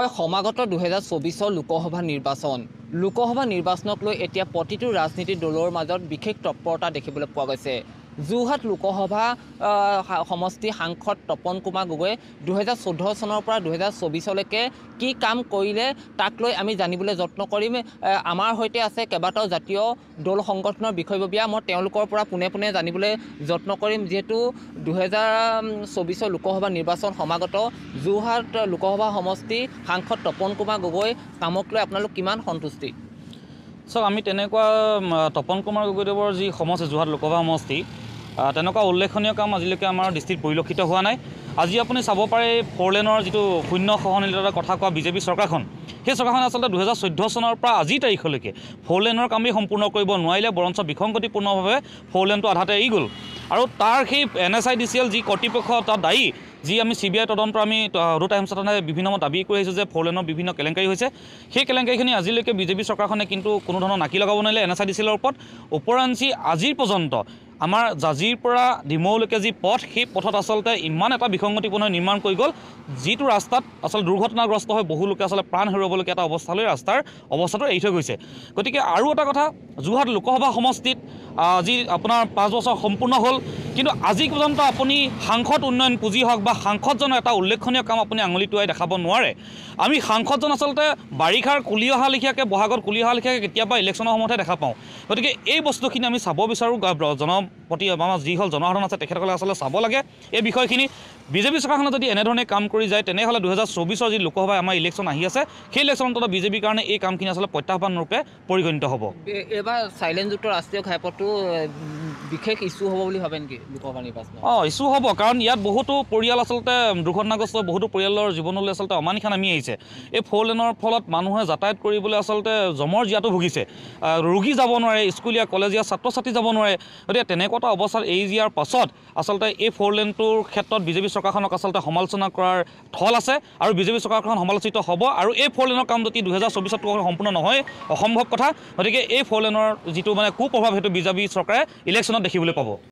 হয় সমাগত দুহেজাৰ চৌবিছৰ লোকসভা নিৰ্বাচন লোকসভা নিৰ্বাচনক লৈ এতিয়া প্ৰতিটো ৰাজনীতি দলৰ মাজত বিশেষ তৎপৰতা দেখিবলৈ পোৱা গৈছে যোৰহাট লোকসভা সমষ্টি সাংসদ তপন কুমাৰ গগৈয়ে দুহেজাৰ চৈধ্য চনৰ পৰা দুহেজাৰ চৌবিছলৈকে কি কাম কৰিলে তাক লৈ আমি জানিবলৈ যত্ন কৰিম আমাৰ সৈতে আছে কেইবাটাও জাতীয় দল সংগঠনৰ বিষয়ববীয়া মই তেওঁলোকৰ পৰা পোনে পোনে জানিবলৈ যত্ন কৰিম যিহেতু দুহেজাৰ চৌবিছৰ লোকসভা নিৰ্বাচন সমাগত যোৰহাট লোকসভা সমষ্টি সাংসদ তপন কুমাৰ গগৈ কামক লৈ আপোনালোক কিমান সন্তুষ্টি চাওক আমি তেনেকুৱা তপন কুমাৰ গগৈদেৱৰ যি সমষ্টি যোৰহাট লোকসভা সমষ্টি তেনেকুৱা উল্লেখনীয় কাম আজিলৈকে আমাৰ দৃষ্টিত পৰিলক্ষিত হোৱা নাই আজি আপুনি চাব পাৰে ফ'ৰ লেনৰ যিটো শূন্য সহনশীলতাৰ কথা কোৱা বিজেপি চৰকাৰখন সেই চৰকাৰখন আচলতে দুহেজাৰ চৈধ্য চনৰ পৰা আজিৰ তাৰিখলৈকে ফ'ৰ লেনৰ কামেই সম্পূৰ্ণ কৰিব নোৱাৰিলে বৰঞ্চ বিসংগতিপূৰ্ণভাৱে ফ'ৰ লেনটো আধাতে এৰি গ'ল আৰু তাৰ সেই N S I D C L যি কৰ্তৃপক্ষ তাৰ দায়ী যি আমি চি বি আই তদন্ত আমি ৰুড টাইমছ তদন্তে বিভিন্ন সময়ত দাবী কৰি আহিছোঁ যে ফ'ৰ লেনৰ বিভিন্ন কেলেংকাৰী হৈছে সেই কেলেংকাৰীখিনি আজিলৈকে বিজেপি চৰকাৰখনে কিন্তু কোনো ধৰণৰ নাকি লগাব নোৱাৰিলে N S I D C এলৰ ওপৰত ওপৰাঞ্চি আজিৰ পৰ্যন্ত আমাৰ জাজিৰ পৰা ডিমৌলৈকে যি পথ সেই পথত আচলতে ইমান এটা বিসংগতিপূৰ্ণ নিৰ্মাণ কৰি গ'ল যিটো ৰাস্তাত আচলতে দুৰ্ঘটনাগ্ৰস্ত হৈ বহু লোকে আচলতে প্ৰাণ হেৰুৱাবলগীয়া এটা অৱস্থালৈ ৰাস্তাৰ অৱস্থাটো এৰি থৈ গৈছে গতিকে আৰু এটা কথা যোৰহাট লোকসভা সমষ্টিত আজি আপোনাৰ পাঁচ বছৰ সম্পূৰ্ণ হ'ল কিন্তু আজি পৰ্যন্ত আপুনি সাংসদ উন্নয়ন পুঁজি হওক বা সাংসদজনৰ এটা উল্লেখনীয় কাম আপুনি আঙুলি টুৱাই দেখাব নোৱাৰে আমি সাংসদজন আচলতে বাৰিষাৰ কুলি অহা লেখীয়াকৈ বহাগত কুলি অহা লেখীয়াকৈ কেতিয়াবা ইলেকশ্যনৰ সময়তহে দেখা পাওঁ গতিকে এই বস্তুখিনি আমি চাব বিচাৰোঁ জনপ্ৰতি আমাৰ যিসকল জনসাধাৰণ আছে তেখেতসকলে আচলতে চাব লাগে এই বিষয়খিনি বিজেপি চৰকাৰখনে যদি এনেধৰণে কাম কৰি যায় তেনেহ'লে দুহেজাৰ চৌবিছৰ যি লোকসভাই আমাৰ ইলেকশ্যন আহি আছে সেই ইলেকশ্যন অন্তত বিজেপিৰ কাৰণে এই কামখিনি আচলতে প্ৰত্যাহ্বানৰূপে পৰিগণিত হ'ব এইবাৰ চাইলেণ্টযুক্ত ৰাষ্ট্ৰীয় ঘাইপথটো বিশেষ ইছ্যু হ'ব বুলি ভাবে নেকি লোকপানীৰ পাছত অঁ ইছ্যু হ'ব কাৰণ ইয়াত বহুতো পৰিয়াল আচলতে দুৰ্ঘটনাগ্ৰস্ত বহুতো পৰিয়ালৰ জীৱনলৈ আচলতে অমানিখান নামি আহিছে এই ফ'ৰ লেনৰ ফলত মানুহে যাতায়াত কৰিবলৈ আচলতে জমৰ জীয়াটো ভুগিছে ৰোগী যাব নোৱাৰে স্কুলীয়া কলেজীয়া ছাত্ৰ ছাত্ৰী যাব নোৱাৰে গতিকে তেনেকুৱা এটা অৱস্থাত এৰি জিয়াৰ পাছত আচলতে এই ফ'ৰ লেনটোৰ ক্ষেত্ৰত বিজেপি চৰকাৰখনক আচলতে সমালোচনা কৰাৰ থল আছে আৰু বিজেপি চৰকাৰখন সমালোচিত হ'ব আৰু এই ফ'ৰ লেনৰ কাম যদি দুহেজাৰ চৌবিছত সম্পূৰ্ণ নহয় অসম্ভৱ কথা গতিকে এই ফ'ৰ লেনৰ যিটো মানে কুপ্ৰভাৱ সেইটো বিজেপি বি চৰকাৰে ইলেকশ্যনত দেখিবলৈ পাব